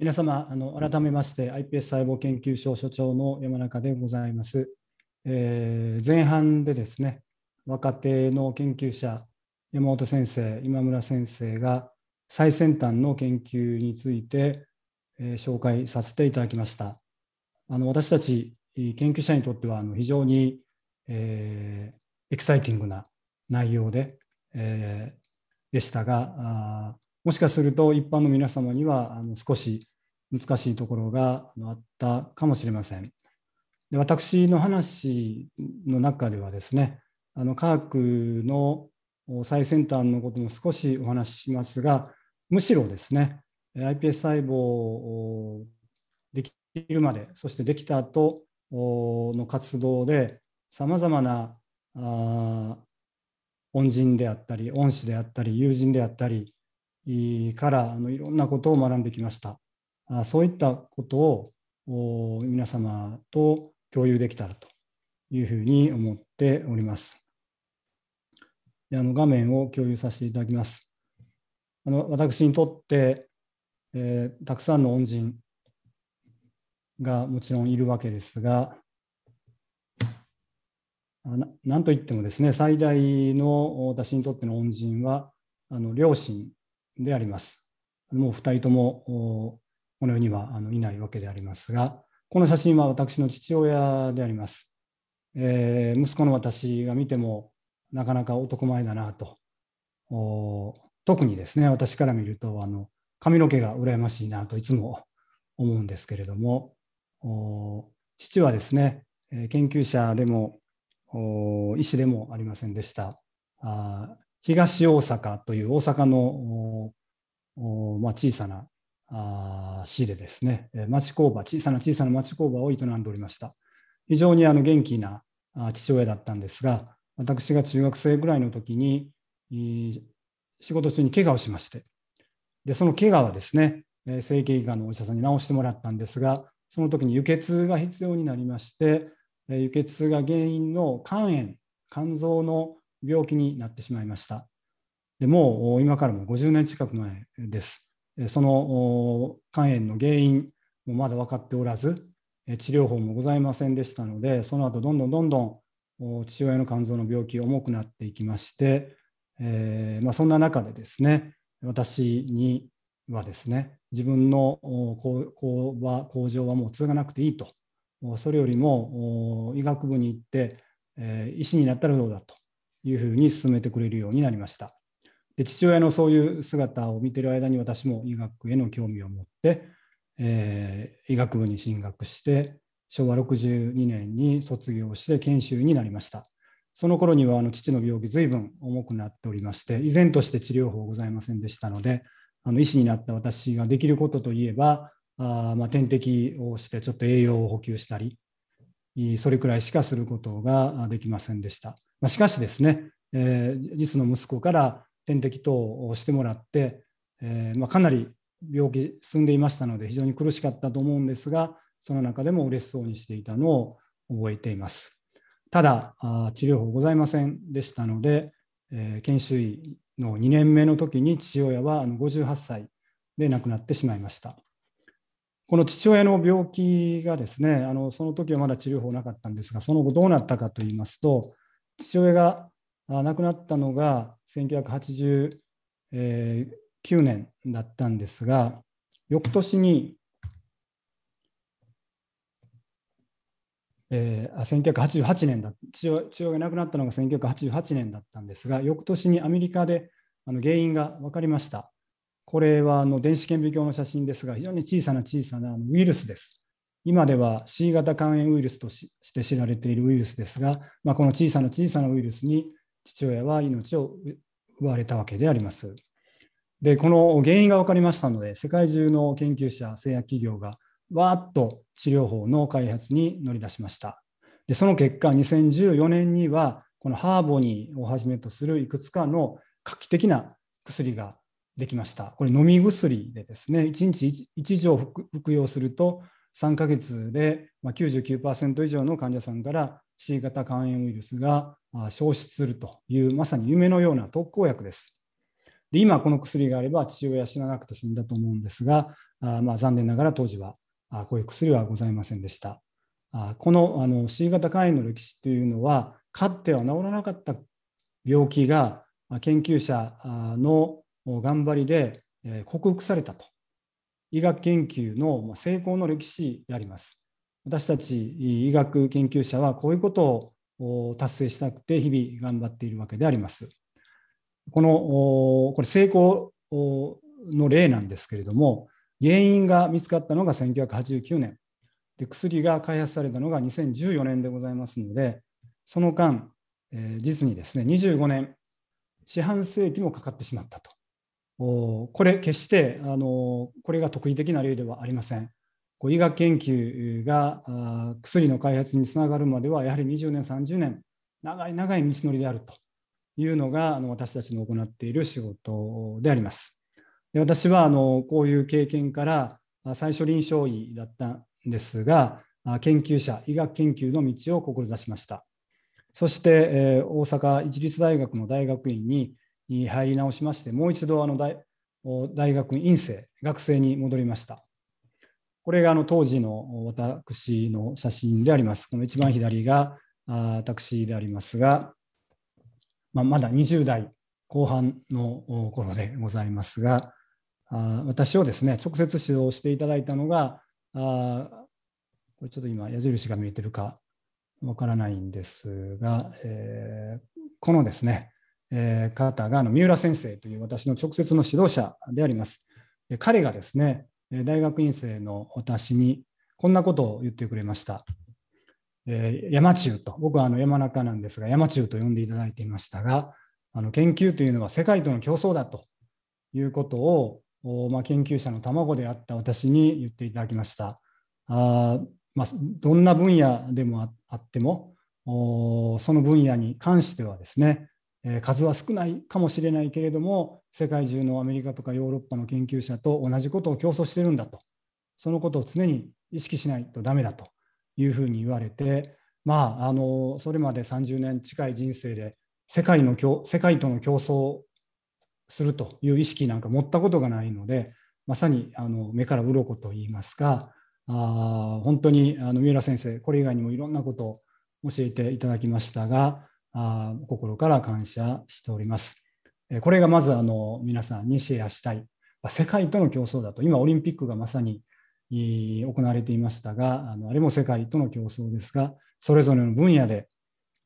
皆様あの、改めまして iPS 細胞研究所所長の山中でございます。えー、前半でですね、若手の研究者、山本先生、今村先生が最先端の研究について、えー、紹介させていただきました。あの私たち研究者にとってはあの非常に、えー、エキサイティングな内容で、えでしたが、もしかすると一般の皆様にはあの少し難しいところがあったかもしれません。で私の話の中ではですねあの科学の最先端のことも少しお話ししますがむしろですね iPS 細胞をできるまでそしてできた後の活動でさまざまな恩人であったり恩師であったり友人であったりからあのいろんなことを学んできました。そういったことを皆様と共有できたらというふうに思っております。であの画面を共有させていただきます。あの私にとって、えー、たくさんの恩人がもちろんいるわけですが、なんといってもですね、最大の私にとっての恩人は、あの両親であります。もう2人ともこの世にはあのいないわけでありますが、この写真は私の父親であります。えー、息子の私が見ても、なかなか男前だなと。特にですね、私から見ると、あの髪の毛が羨ましいなといつも思うんですけれども、父はですね、研究者でも医師でもありませんでした。あ東大阪という大阪の、お、まあ、小さなあ市でですね、町工場、小さな小さな町工場を営んでおりました。非常にあの元気な父親だったんですが、私が中学生ぐらいの時に、仕事中に怪我をしまして、でその怪我はですね、整形外科のお医者さんに治してもらったんですが、その時に輸血が必要になりまして、輸血が原因の肝炎、肝臓の病気になってしまいました。でもう今からも50年近く前です。その肝炎の原因もまだ分かっておらず、治療法もございませんでしたので、その後どんどんどんどん父親の肝臓の病気、重くなっていきまして、えー、まあ、そんな中でですね、私にはですね、自分の工場工場はもう継がなくていいと、それよりも医学部に行って、え医師になったらどうだというふうに進めてくれるようになりました。で父親のそういう姿を見てる間に私も医学への興味を持って、えー、医学部に進学して昭和62年に卒業して研修医になりましたその頃にはあの父の病気随分重くなっておりまして依然として治療法ございませんでしたのであの医師になった私ができることといえばあまあ、点滴をしてちょっと栄養を補給したりそれくらいしかすることができませんでした、まあ、しかしですね、えー、実の息子から点滴等をしてもらって、えー、まあ、かなり病気進んでいましたので非常に苦しかったと思うんですがその中でも嬉しそうにしていたのを覚えていますただあ治療法ございませんでしたので、えー、研修医の2年目の時に父親はあの58歳で亡くなってしまいましたこの父親の病気がですねあのその時はまだ治療法なかったんですがその後どうなったかと言いますと父親が亡くなったのが1989年だったんですが翌年に、えー、1988年だ父親が亡くなったのが1988年だったんですが翌年にアメリカであの原因が分かりました。これはあの電子顕微鏡の写真ですが非常に小さな小さなウイルスです。今では C 型肝炎ウイルスとして知られているウイルスですが、まあ、この小さな小さなウイルスに父親は命を奪われたわけであります。でこの原因が分かりましたので世界中の研究者製薬企業がわーっと治療法の開発に乗り出しましたでその結果2014年にはこのハーボニーをはじめとするいくつかの画期的な薬ができましたこれ飲み薬でですね1日 1, 錠服用すると3ヶ月で99%以上の患者さんから C 型肝炎ウイルスが消失するというまさに夢のような特効薬です。で今この薬があれば父親は死ななくて済んだと思うんですがあ、まあ、残念ながら当時はあこういう薬はございませんでした。あこのあの C 型肝炎の歴史というのはかつては治らなかった病気が研究者の頑張りで克服されたと医学研究の成功の歴史であります。私たち医学研究者はこういうことを達成したくて日々頑張っているわけであります。このこれ成功の例なんですけれども原因が見つかったのが1989年で薬が開発されたのが2014年でございますのでその間、えー、実にですね25年四半世紀もかかってしまったとこれ決してあのこれが特異的な例ではありません医学研究が薬の開発につながるまではやはり20年30年長い長い道のりであるというのがあの私たちの行っている仕事であります。で私はあのこういう経験から最初臨床医だったんですが研究者医学研究の道を志しました。そして、え大阪市立大学の大学院に入り直しましてもう一度あの大学院生学生に戻りました。これがあの当時の私の写真であります。この一番左が私でありますが、まあ、まだ20代後半の頃でございますが、私をですね、直接指導していただいたのが、あこれちょっと今矢印が見えてるかわからないんですが、えー、このですね、えー、方があの三浦先生という私の直接の指導者であります。彼がですね、大学院生の私にこんなことを言ってくれました。えー、山中と、僕はあの山中なんですが、山中と呼んでいただいていましたが、あの研究というのは世界との競争だということを、まあ、研究者の卵であった私に言っていただきました。あまあ、どんな分野でもあっても、その分野に関してはですね、数は少ないかもしれないけれども世界中のアメリカとかヨーロッパの研究者と同じことを競争してるんだとそのことを常に意識しないとダメだというふうに言われてまああのそれまで30年近い人生で世界の世界との競争をするという意識なんか持ったことがないのでまさにあの目から鱗と言いますかあ本当にあの三浦先生これ以外にもいろんなことを教えていただきましたがあ心から感謝しております。これがまずあの皆さんにシェアしたい。世界との競争だと、今オリンピックがまさに行われていましたが、あのあれも世界との競争ですが、それぞれの分野で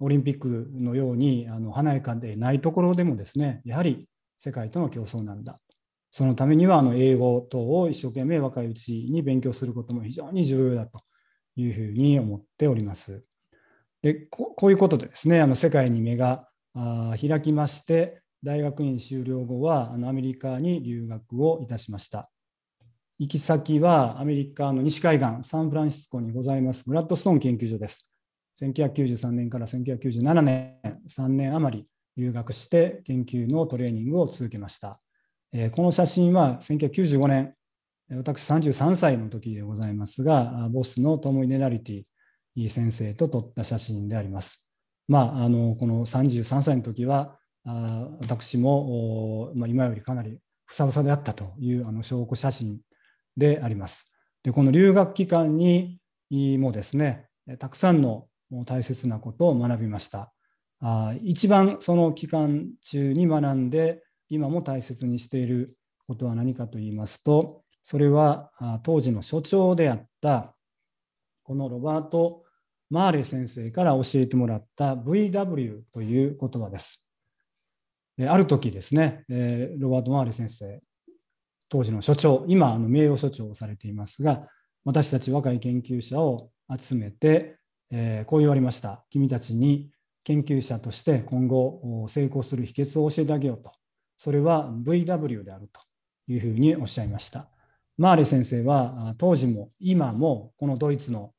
オリンピックのようにあの華やかでないところでもですね、やはり世界との競争なんだ。そのためにはあの英語等を一生懸命若いうちに勉強することも非常に重要だというふうに思っております。でこういうことでですねあの世界に目が開きまして大学院修了後はあのアメリカに留学をいたしました行き先はアメリカの西海岸サンフランシスコにございますグラッドストーン研究所です1993年から1997年3年余り留学して研究のトレーニングを続けました、えー、この写真は1995年私33歳の時でございますがボスのトム・イネラリティ先生と撮った写真であります。まあ、あのこの33歳の時はあ私も、まあ、今よりかなりふさふさであったというあの証拠写真であります。でこの留学期間にもですねたくさんの大切なことを学びました。あ一番その期間中に学んで今も大切にしていることは何かと言いますとそれは当時の所長であったこのロバート・マーレ先生から教えてもらった VW という言葉です。ある時ですね、ロバート・マーレ先生、当時の所長、今、名誉所長をされていますが、私たち若い研究者を集めて、こう言われました。君たちに研究者として今後成功する秘訣を教えてあげようと。それは VW であるというふうにおっしゃいました。マーレ先生は当時も今もこのドイツの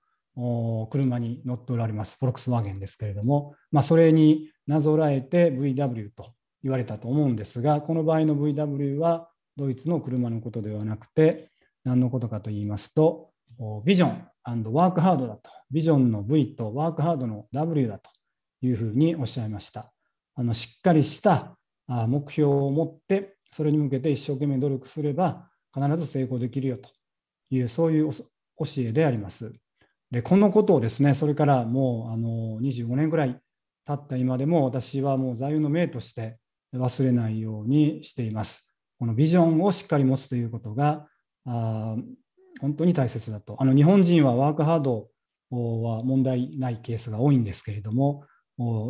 車に乗っておられます、フォルクスワーゲンですけれども、まあ、それになぞらえて VW と言われたと思うんですが、この場合の VW はドイツの車のことではなくて、何のことかと言いますと、ビジョンワークハードだと、ビジョンの V とワークハードの W だというふうにおっしゃいました。あのしっかりした目標を持って、それに向けて一生懸命努力すれば、必ず成功できるよという、そういう教えであります。でこのことをですねそれからもうあの25年ぐらい経った今でも私はもう座右の銘として忘れないようにしています。このビジョンをしっかり持つということがあ本当に大切だと。あの日本人はワークハードは問題ないケースが多いんですけれども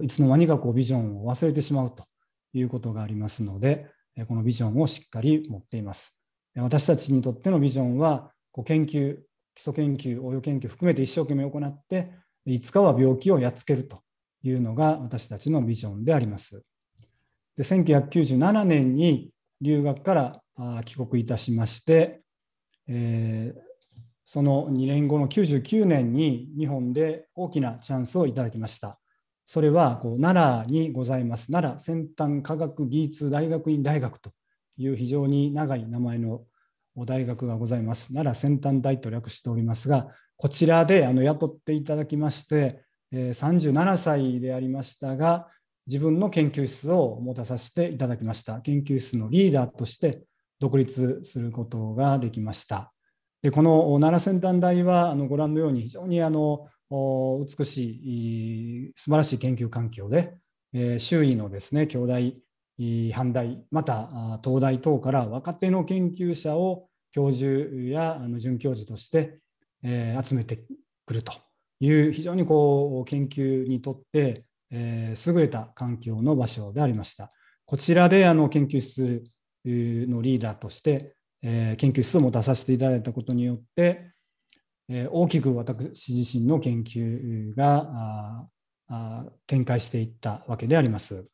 いつの間にかこうビジョンを忘れてしまうということがありますのでこのビジョンをしっかり持っています。私たちにとってのビジョンはこう研究基礎研究応用研究含めて一生懸命行っていつかは病気をやっつけるというのが私たちのビジョンであります。で1997年に留学から帰国いたしまして、えー、その2年後の99年に日本で大きなチャンスをいただきました。それはこう奈良にございます奈良先端科学技術大学院大学という非常に長い名前の大学がございます奈良先端大と略しておりますがこちらであの雇っていただきまして、37歳でありましたが自分の研究室を持たさせていただきました研究室のリーダーとして独立することができましたでこの奈良先端大はあのご覧のように非常にあの美しい素晴らしい研究環境で、え周囲のですね兄弟阪大また東大等から若手の研究者を教授やあの准教授として、え集めてくるという非常にこう研究にとって、え優れた環境の場所でありました。こちらであの研究室のリーダーとして、え研究室を持たさせていただいたことによって、え大きく私自身の研究が展開していったわけであります。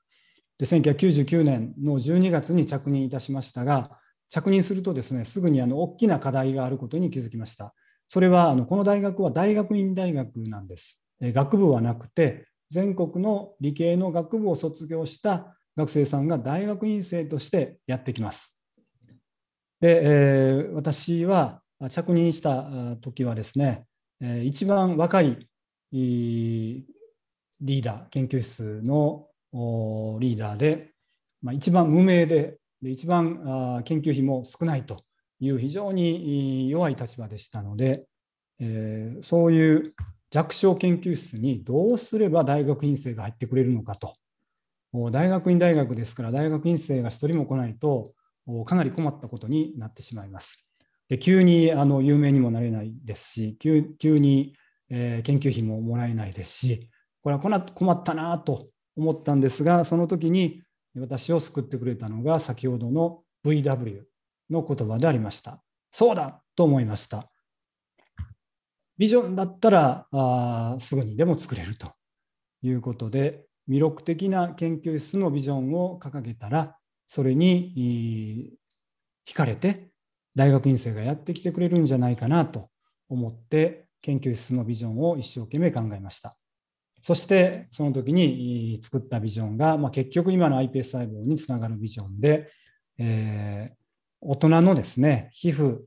で1999年の12月に着任いたしましたが着任するとですねすぐにあの大きな課題があることに気づきましたそれはあのこの大学は大学院大学なんです学部はなくて全国の理系の学部を卒業した学生さんが大学院生としてやってきますで、えー、私は着任した時はですね一番若いリーダー研究室のリーダーで、まあ、一番無名でで一番研究費も少ないという非常に弱い立場でしたので、えー、そういう弱小研究室にどうすれば大学院生が入ってくれるのかと大学院大学ですから大学院生が1人も来ないとかなり困ったことになってしまいます。で急にあの有名にもなれないですし急に、えー、研究費ももらえないですしこれは困ったなと思ったんですが、その時に私を救ってくれたのが先ほどの VW の言葉でありました。そうだと思いました。ビジョンだったらあすぐにでも作れるということで、魅力的な研究室のビジョンを掲げたら、それに惹かれて大学院生がやってきてくれるんじゃないかなと思って研究室のビジョンを一生懸命考えました。そしてその時に作ったビジョンが、まあ、結局今の iPS 細胞につながるビジョンで、えー、大人のですね皮膚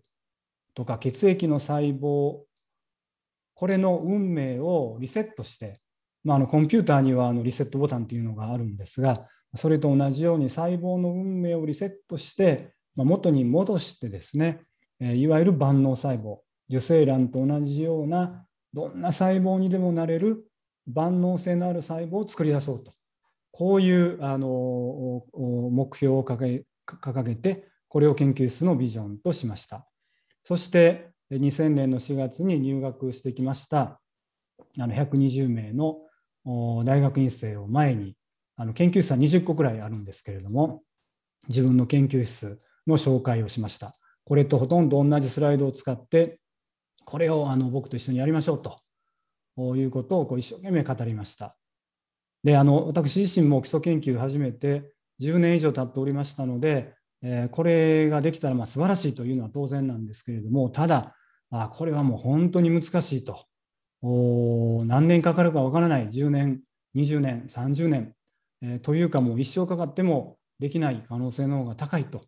とか血液の細胞これの運命をリセットして、まあ、あのコンピューターにはあのリセットボタンというのがあるんですがそれと同じように細胞の運命をリセットして、まあ、元に戻してですねいわゆる万能細胞受精卵と同じようなどんな細胞にでもなれる万能性のある細胞を作り出そうとこういうあの目標を掲げてこれを研究室のビジョンとしましたそして2000年の4月に入学してきましたあの120名の大学院生を前にあの研究室は20個くらいあるんですけれども自分の研究室の紹介をしましたこれとほとんど同じスライドを使ってこれをあの僕と一緒にやりましょうということをこう一生懸命語りました。であの私自身も基礎研究を始めて10年以上経っておりましたので、えー、これができたらまあ素晴らしいというのは当然なんですけれどもただあこれはもう本当に難しいと何年かかるかわからない10年20年30年、えー、というかもう一生かかってもできない可能性の方が高いと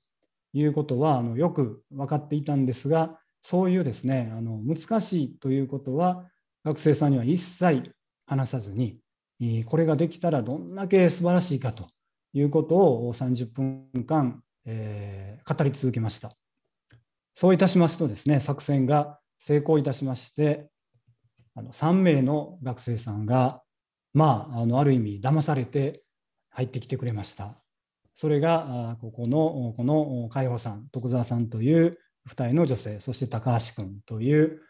いうことはあのよく分かっていたんですがそういうですねあの難しいということは学生さんには一切話さずに、これができたらどんだけ素晴らしいかということを30分間、えー、語り続けました。そういたしますとですね、作戦が成功いたしまして、あの3名の学生さんが、まあ、あのある意味、騙されて入ってきてくれました。それが、ここの、この海保さん、徳澤さんという2人の女性、そして高橋君という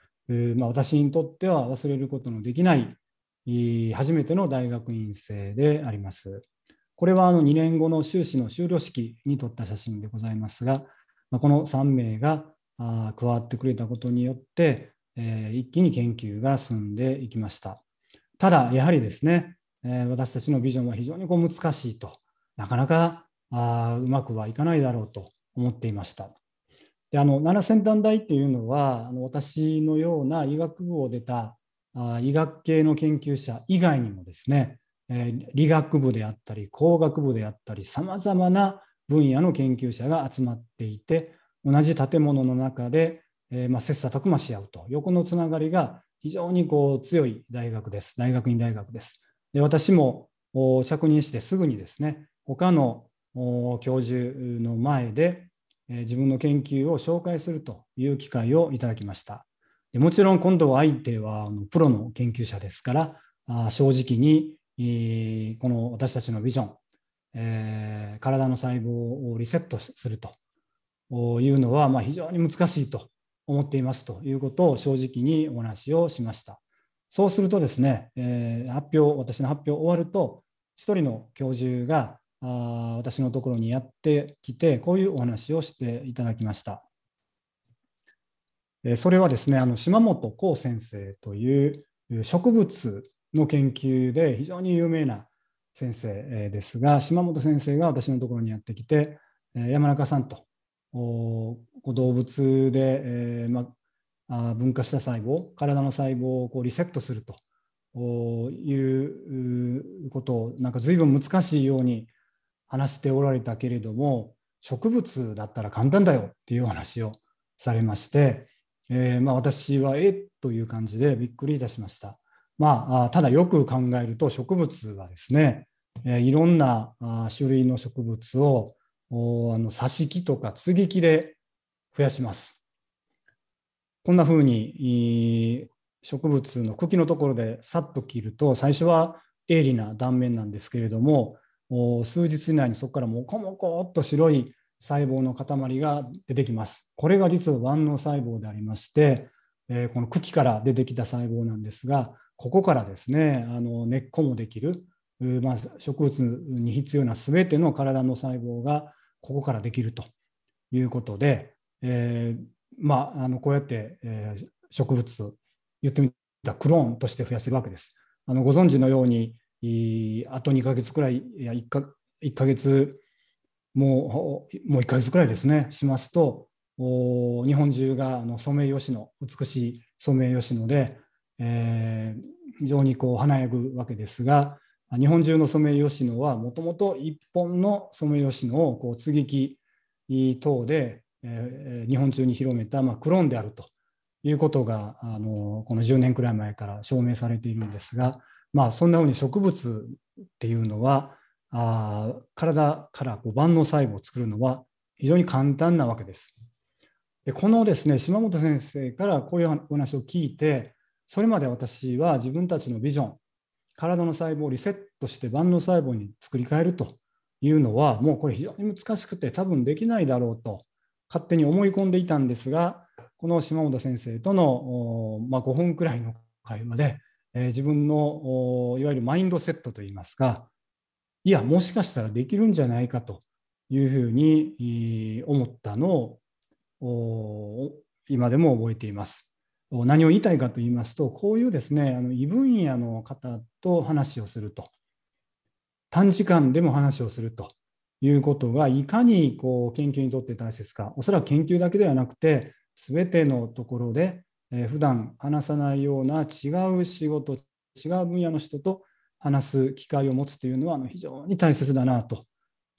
まあ、私にとっては忘れることのできない初めての大学院生であります。これはあの2年後の修士の修了式に撮った写真でございますが、まあ、この3名が加わってくれたことによって、えー、一気に研究が進んでいきました。ただ、やはりですね、えー、私たちのビジョンは非常にこう難しいと、なかなかあうまくはいかないだろうと思っていました。であの奈良先端大っていうのはあの私のような医学部を出たあ医学系の研究者以外にもですね、えー、理学部であったり工学部であったりさまざまな分野の研究者が集まっていて同じ建物の中で、えー、まあ、切磋琢磨し合うと横のつながりが非常にこう強い大学です大学院大学です。で私も着任してすぐにですね他の教授の前で自分の研究を紹介するという機会をいただきました。でもちろん今度は相手はプロの研究者ですから、正直にこの私たちのビジョン、え体の細胞をリセットするというのは、ま非常に難しいと思っていますということを正直にお話をしました。そうするとですね、え発表、私の発表終わると、1人の教授があ私のところにやってきてこういうお話をしていただきました。それはですねあの島本幸先生という植物の研究で非常に有名な先生ですが島本先生が私のところにやってきて山中さんと動物で、えまあ、分化した細胞体の細胞をこうリセットするということをなんか随分難しいように話しておられたけれども植物だったら簡単だよっていう話をされまして、えー、まあ、私はえという感じでびっくりいたしました。まあ、ただよく考えると植物はですね、えー、いろんな種類の植物をあの挿し木とか接ぎ木で増やします。こんな風に植物の茎のところでさっと切ると最初は鋭利な断面なんですけれども数日以内にそこからもこもこっと白い細胞の塊が出てきます。これが実は万能細胞でありまして、えー、この茎から出てきた細胞なんですが、ここからですね、あの根っこもできる、まあ、植物に必要なすべての体の細胞がここからできるということで、えー、まあ、あのこうやって、えー、植物、言ってみたらクローンとして増やせるわけです。あのご存知のように、あと2ヶ月くらい、いや1か1ヶ月もう、もう1ヶ月くらいですね、しますと、日本中があのソメイヨシノ、美しいソメイヨシノで、えー、非常にこう華やぐわけですが、日本中のソメイヨシノはもともと1本のソメイヨシノをこう接ぎ木等で、えー、日本中に広めた、まあ、クローンであるということがあのこの10年くらい前から証明されているんですが、まあ、そんなふうに植物っていうのはあ体からこう万能細胞を作るのは非常に簡単なわけです。でこのですね島本先生からこういうお話を聞いてそれまで私は自分たちのビジョン体の細胞をリセットして万能細胞に作り変えるというのはもうこれ非常に難しくて多分できないだろうと勝手に思い込んでいたんですがこの島本先生との、まあ、5分くらいの会話でえ自分のいわゆるマインドセットといいますかいやもしかしたらできるんじゃないかというふうに思ったのを今でも覚えています。何を言いたいかと言いますとこういうですねあの異分野の方と話をすると短時間でも話をするということがいかにこう研究にとって大切かおそらく研究だけではなくて全てのところでえー、普段話さないような違う仕事違う分野の人と話す機会を持つというのはあの非常に大切だなと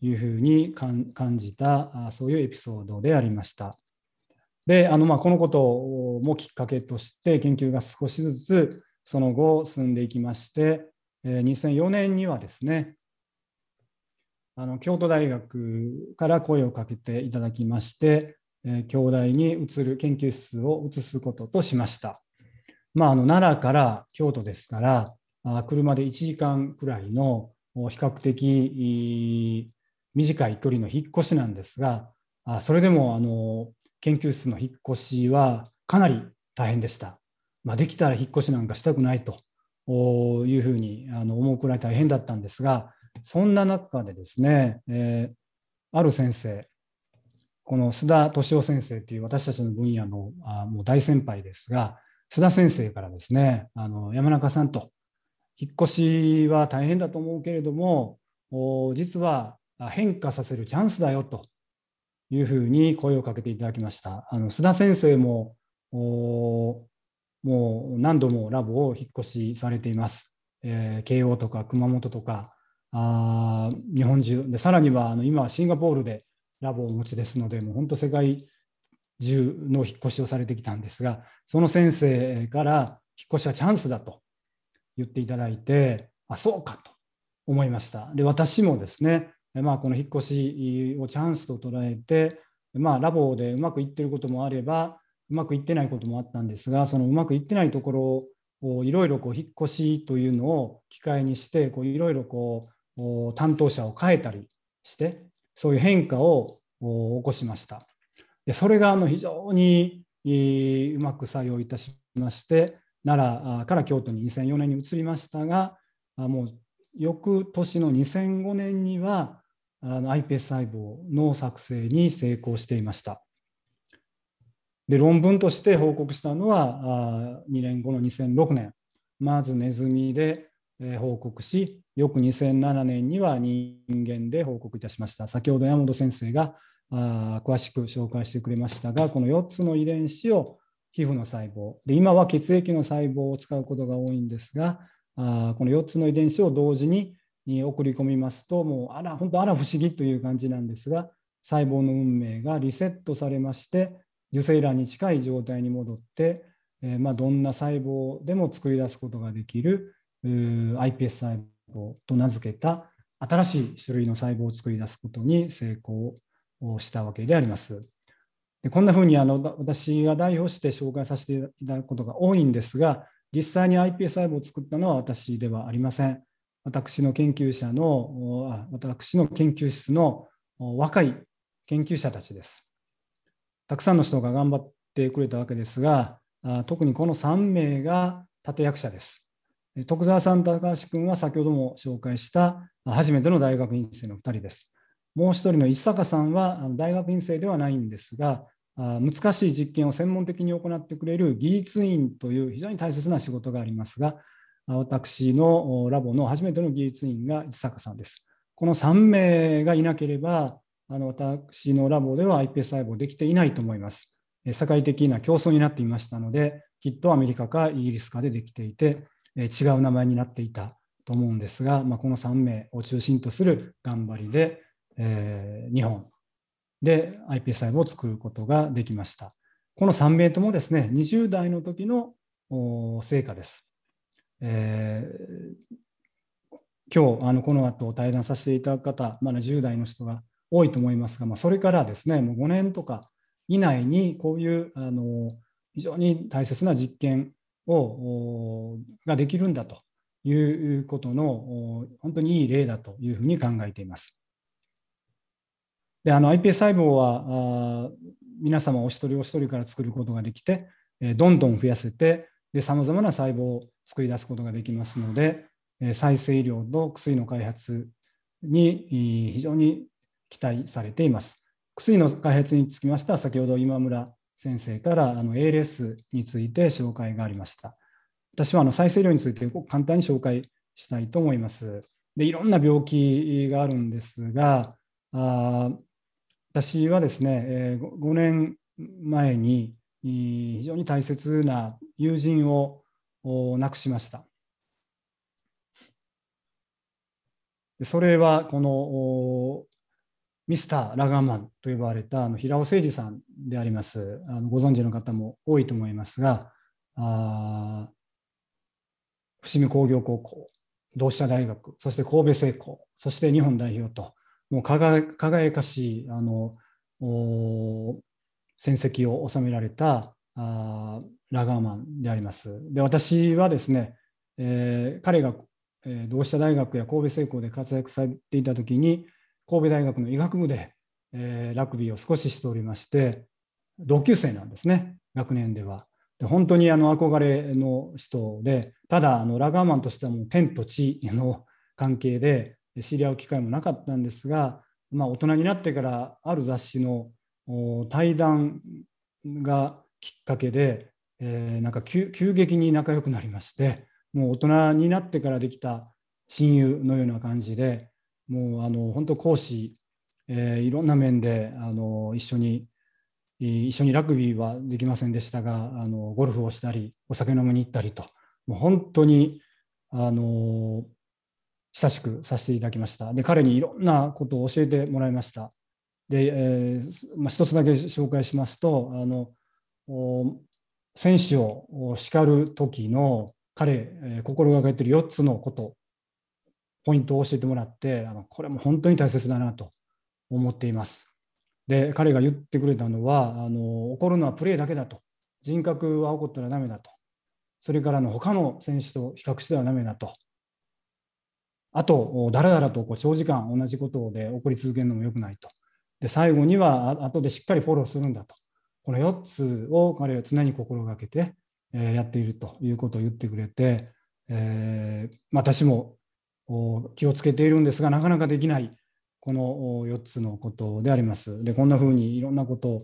いうふうに感じたそういうエピソードでありました。であのまあこのこともきっかけとして研究が少しずつその後進んでいきまして2004年にはですねあの京都大学から声をかけていただきましてえ京大に移る研究室を移すこととしました。まあ、あの奈良から京都ですからあ車で1時間くらいの比較的短い距離の引っ越しなんですがあそれでもあの研究室の引っ越しはかなり大変でした。まあ、できたら引っ越しなんかしたくないというふうにあの思うくらい大変だったんですがそんな中でですね、えー、ある先生この須田敏夫先生という私たちの分野のあもう大先輩ですが、須田先生からですね、あの山中さんと、引っ越しは大変だと思うけれども、お実は変化させるチャンスだよというふうに声をかけていただきました。あの須田先生もおもう何度もラボを引っ越しされています。えー、慶応とか熊本とかあ日本中でさらにはあの今シンガポールでラボをお持ちですので、もう本当世界中の引っ越しをされてきたんですが、その先生から引っ越しはチャンスだと言っていただいて、あ、そうかと思いました。で、私もですね、まあ、この引っ越しをチャンスと捉えて、まあ、ラボでうまくいってることもあれば、うまくいってないこともあったんですが、そのうまくいってないところをいろいろこう引っ越しというのを機会にして、いろいろこう担当者を変えたりして、そういう変化を起こしました。でそれがあの非常にうまく作用いたしまして奈良から京都に2004年に移りましたがもう翌年の2005年にはあの iPS 細胞の作成に成功していました。で論文として報告したのは2年後の2006年まずネズミで報告し、翌2007年には人間で報告いたしました。先ほど山本先生が詳しく紹介してくれましたが、この4つの遺伝子を皮膚の細胞で、今は血液の細胞を使うことが多いんですが、この4つの遺伝子を同時に送り込みますと、もうあら、本当あら不思議という感じなんですが、細胞の運命がリセットされまして、受精卵に近い状態に戻って、まあ、どんな細胞でも作り出すことができる iPS 細胞と名付けた新しい種類の細胞を作り出すことに成功をしたわけであります。でこんなふうにあの私が代表して紹介させていただくことが多いんですが実際に iPS 細胞を作ったのは私ではありません。私の研究者の私の研究室の若い研究者たちです。たくさんの人が頑張ってくれたわけですが特にこの3名が立役者です。徳澤さん、高橋君は先ほども紹介した初めての大学院生の2人です。もう1人の伊坂さんは大学院生ではないんですが、難しい実験を専門的に行ってくれる技術員という非常に大切な仕事がありますが、私のラボの初めての技術員が伊坂さんです。この3名がいなければ、あの私のラボでは iPS 細胞できていないと思います。世界的な競争になっていましたので、きっとアメリカかイギリスかでできていて、違う名前になっていたと思うんですが、まあ、この3名を中心とする頑張りで、えー、日本で iPS 細胞を作ることができました。この3名ともですね、20代の時の成果です。えー、今日あのこの後対談させていただく方、まだ10代の人が多いと思いますが、まあ、それからですね、もう5年とか以内にこういうあの非常に大切な実験をができるんだということの本当にいい例だというふうに考えています。であの iPS 細胞は皆様お一人お一人から作ることができてどんどん増やせてさまざまな細胞を作り出すことができますので再生医療と薬の開発に非常に期待されています。薬の開発につきましては先ほど今村先生からあの ALS について紹介がありました。私はあの再生量について簡単に紹介したいと思います。でいろんな病気があるんですが、あ私はですね、え5年前に非常に大切な友人を亡くしました。それはこのミスター・ラガーマンと呼ばれたあの平尾誠二さんであります。あのご存知の方も多いと思いますが、あ伏見工業高校、同志社大学、そして神戸製鋼、そして日本代表と、もう輝かしいあの戦績を収められたあラガーマンであります。で私はですね、えー、彼が、えー、同志社大学や神戸製鋼で活躍されていた時に、神戸大学の医学部で、えー、ラグビーを少ししておりまして同級生なんですね学年では。で本当にあの憧れの人でただあのラガーマンとしてはもう天と地の関係で知り合う機会もなかったんですが、まあ、大人になってからある雑誌の対談がきっかけで、えー、なんか急激に仲良くなりましてもう大人になってからできた親友のような感じでもうあの本当講師、えー、いろんな面であの一緒に一緒にラグビーはできませんでしたがあのゴルフをしたりお酒飲みに行ったりともう本当にあの親しくさせていただきましたで彼にいろんなことを教えてもらいましたで、えー、まあ、一つだけ紹介しますとあの選手を叱る時の彼、え心がけている4つのことポイントを教えてもらってあのこれも本当に大切だなと思っています。で彼が言ってくれたのはあの怒るのはプレーだけだと人格は怒ったらダメだとそれからの他の選手と比較してはダメだとあとだらだらとこう長時間同じことで怒り続けるのも良くないとで最後には後でしっかりフォローするんだとこの4つを彼は常に心がけてやっているということを言ってくれて、えー、私も気をつけているんですが、なかなかできないこの4つのことであります。で、こんなふうにいろんなことを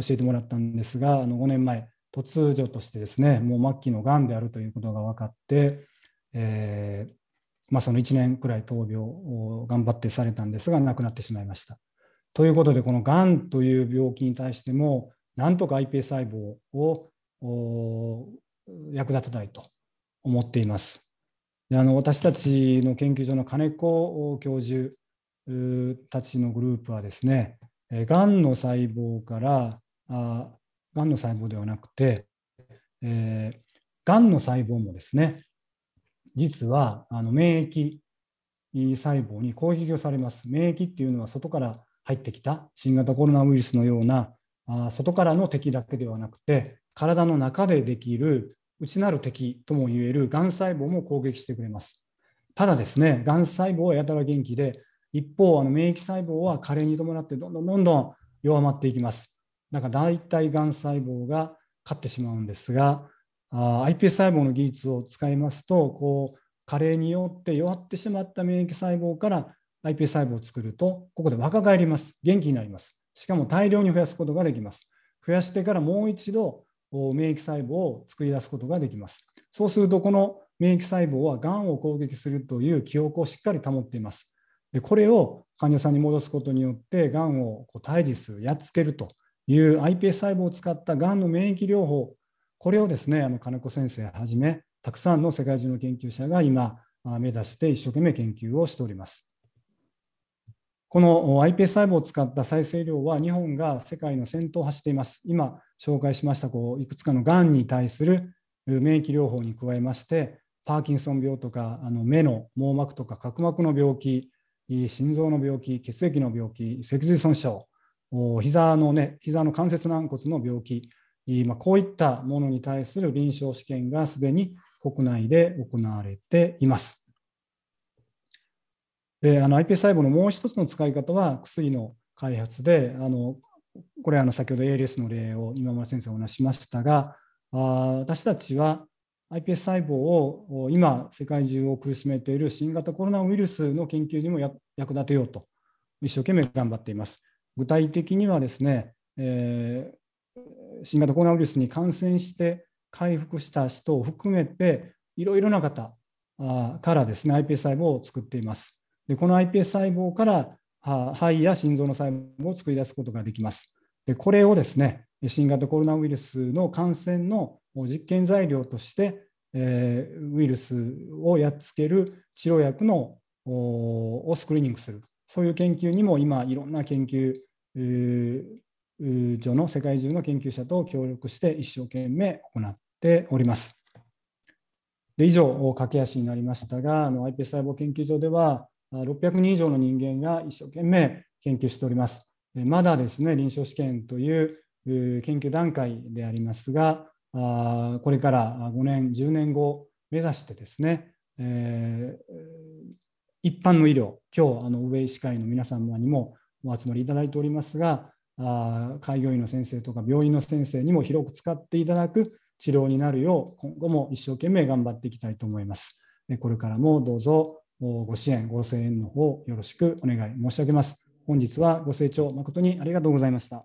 教えてもらったんですが、あの5年前、突如としてですね、もう末期のがんであるということが分かって、えー、まあ、その1年くらい闘病を頑張ってされたんですが、亡くなってしまいました。ということで、このがんという病気に対しても、なんとか i p s 細胞を役立てたいと思っています。あの私たちの研究所の金子教授たちのグループはですねがんの細胞からあがんの細胞ではなくて、えー、がんの細胞もですね実はあの免疫細胞に攻撃をされます免疫っていうのは外から入ってきた新型コロナウイルスのようなあ外からの敵だけではなくて体の中でできる内なる敵ともいえるがん細胞も攻撃してくれます。ただですね、がん細胞はやたら元気で、一方、あの免疫細胞は加齢に伴ってどんどんどんどん弱まっていきます。だから大体がん細胞が勝ってしまうんですが、iPS 細胞の技術を使いますと、こう加齢によって弱ってしまった免疫細胞から iPS 細胞を作ると、ここで若返ります。元気になります。しかも大量に増やすことができます。増やしてからもう一度免疫細胞を作り出すことができます。そうすると、この免疫細胞はがんを攻撃するという記憶をしっかり保っています。でこれを患者さんに戻すことによって、がんをこう退治する、やっつけるという iPS 細胞を使ったがんの免疫療法、これをですね、あの金子先生はじめ、たくさんの世界中の研究者が今、目指して一生懸命研究をしております。この iPS 細胞を使った再生量は日本が世界の先頭を走っています。今、紹介しましたこういくつかのがんに対する免疫療法に加えましてパーキンソン病とかあの目の網膜とか角膜の病気心臓の病気血液の病気脊髄損傷膝のね膝の関節軟骨の病気、まあ、こういったものに対する臨床試験がすでに国内で行われています。であの iPS 細胞のもう一つの使い方は薬の開発であのこれあの先ほど ALS の例を今村先生お話しましたがあ私たちは iPS 細胞を今世界中を苦しめている新型コロナウイルスの研究にも役立てようと一生懸命頑張っています。具体的にはですね、えー、新型コロナウイルスに感染して回復した人を含めていろいろな方からですね iPS 細胞を作っています。でこの iPS 細胞から肺や心臓の細胞を作り出すことができます。でこれをですね新型コロナウイルスの感染の実験材料として、えー、ウイルスをやっつける治療薬のをスクリーニングするそういう研究にも今いろんな研究所の世界中の研究者と協力して一生懸命行っております。で以上、駆け足になりましたが、あの iPS 細胞研究所では、600人以上の人間が一生懸命研究しております。まだですね、臨床試験という研究段階でありますが、これから5年、10年後目指してですね、えー、一般の医療、今日あの上医師会の皆様にもお集まりいただいておりますが、あ開業医の先生とか病院の先生にも広く使っていただく治療になるよう、今後も一生懸命頑張っていきたいと思います。これからもどうぞご支援、ご声援の方よろしくお願い申し上げます。本日はご清聴誠にありがとうございました。